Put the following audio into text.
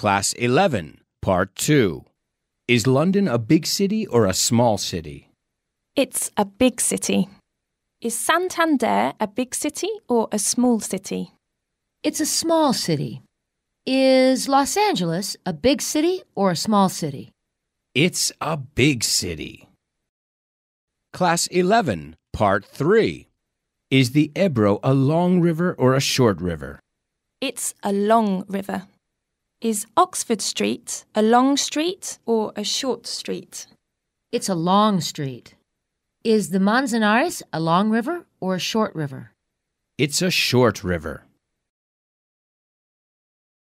Class 11, Part 2. Is London a big city or a small city? It's a big city. Is Santander a big city or a small city? It's a small city. Is Los Angeles a big city or a small city? It's a big city. Class 11, Part 3. Is the Ebro a long river or a short river? It's a long river. Is Oxford Street a long street or a short street? It's a long street. Is the Manzanares a long river or a short river? It's a short river.